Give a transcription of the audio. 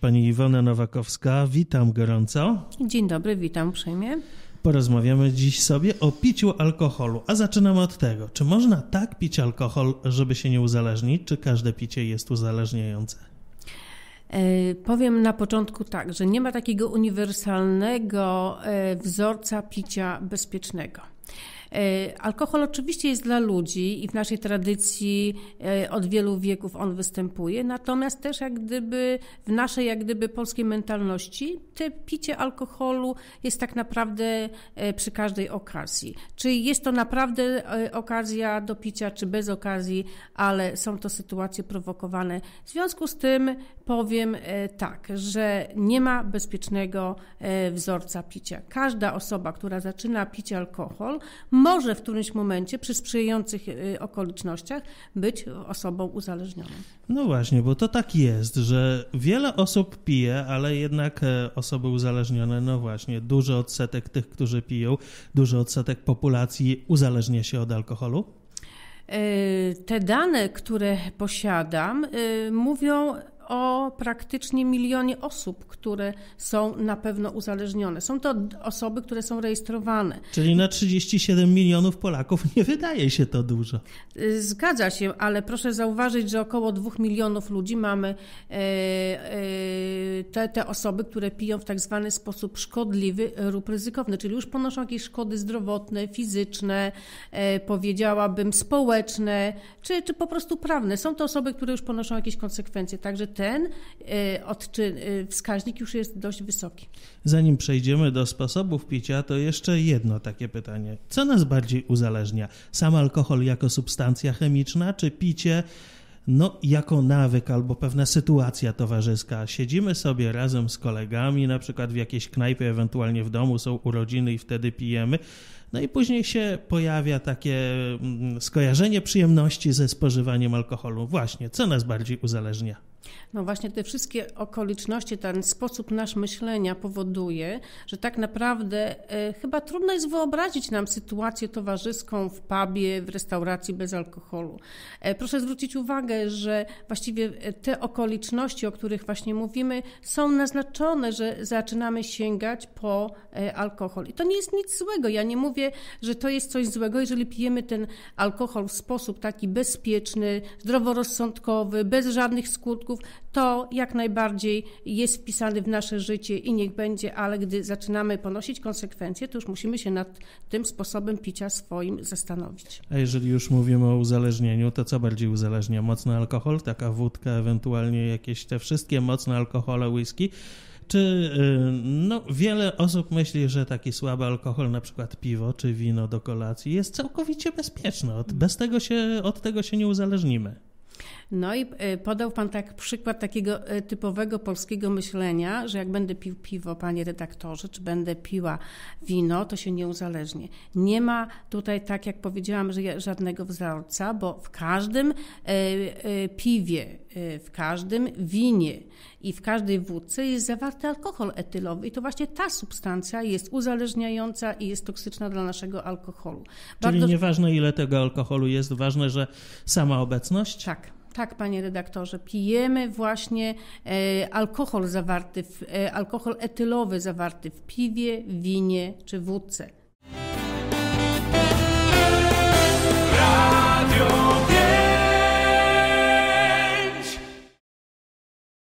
Pani Iwona Nowakowska, witam gorąco. Dzień dobry, witam uprzejmie. Porozmawiamy dziś sobie o piciu alkoholu, a zaczynamy od tego, czy można tak pić alkohol, żeby się nie uzależnić, czy każde picie jest uzależniające? E, powiem na początku tak, że nie ma takiego uniwersalnego e, wzorca picia bezpiecznego. E, alkohol oczywiście jest dla ludzi i w naszej tradycji e, od wielu wieków on występuje, natomiast też jak gdyby w naszej jak gdyby polskiej mentalności te picie alkoholu jest tak naprawdę e, przy każdej okazji. Czy jest to naprawdę okazja do picia, czy bez okazji, ale są to sytuacje prowokowane. W związku z tym powiem tak, że nie ma bezpiecznego wzorca picia. Każda osoba, która zaczyna pić alkohol, może w którymś momencie przy sprzyjających y, okolicznościach być osobą uzależnioną. No właśnie, bo to tak jest, że wiele osób pije, ale jednak e, osoby uzależnione, no właśnie, duży odsetek tych, którzy piją, duży odsetek populacji uzależnia się od alkoholu. E, te dane, które posiadam, e, mówią o praktycznie milionie osób, które są na pewno uzależnione. Są to osoby, które są rejestrowane. Czyli na 37 milionów Polaków nie wydaje się to dużo. Y, zgadza się, ale proszę zauważyć, że około 2 milionów ludzi mamy e, e, te, te osoby, które piją w tak zwany sposób szkodliwy lub ryzykowny, czyli już ponoszą jakieś szkody zdrowotne, fizyczne, e, powiedziałabym społeczne, czy, czy po prostu prawne. Są to osoby, które już ponoszą jakieś konsekwencje. Także ten y, y, wskaźnik już jest dość wysoki. Zanim przejdziemy do sposobów picia, to jeszcze jedno takie pytanie. Co nas bardziej uzależnia? Sam alkohol jako substancja chemiczna, czy picie? no, jako nawyk albo pewna sytuacja towarzyska. Siedzimy sobie razem z kolegami, na przykład w jakiejś knajpie, ewentualnie w domu są urodziny i wtedy pijemy. No i później się pojawia takie mm, skojarzenie przyjemności ze spożywaniem alkoholu. Właśnie, co nas bardziej uzależnia? No właśnie te wszystkie okoliczności, ten sposób nasz myślenia powoduje, że tak naprawdę e, chyba trudno jest wyobrazić nam sytuację towarzyską w pubie, w restauracji bez alkoholu. E, proszę zwrócić uwagę, że właściwie e, te okoliczności, o których właśnie mówimy, są naznaczone, że zaczynamy sięgać po e, alkohol. I to nie jest nic złego. Ja nie mówię że to jest coś złego, jeżeli pijemy ten alkohol w sposób taki bezpieczny, zdroworozsądkowy, bez żadnych skutków, to jak najbardziej jest wpisany w nasze życie i niech będzie, ale gdy zaczynamy ponosić konsekwencje, to już musimy się nad tym sposobem picia swoim zastanowić. A jeżeli już mówimy o uzależnieniu, to co bardziej uzależnia? Mocny alkohol, taka wódka, ewentualnie jakieś te wszystkie mocne alkohole, whisky? Czy y, no, wiele osób myśli, że taki słaby alkohol, na przykład piwo czy wino do kolacji, jest całkowicie bezpieczny? Od, bez tego się, od tego się nie uzależnimy. No i y, podał Pan tak przykład takiego y, typowego polskiego myślenia, że jak będę pił piwo, Panie redaktorze, czy będę piła wino, to się nie uzależnię. Nie ma tutaj, tak jak powiedziałam, żadnego wzorca, bo w każdym piwie Y, w każdym winie i w każdej wódce jest zawarty alkohol etylowy i to właśnie ta substancja jest uzależniająca i jest toksyczna dla naszego alkoholu. Bardzo... Czyli nieważne ile tego alkoholu jest, ważne, że sama obecność? Tak. Tak, panie redaktorze, pijemy właśnie e, alkohol zawarty, w, e, alkohol etylowy zawarty w piwie, winie czy wódce.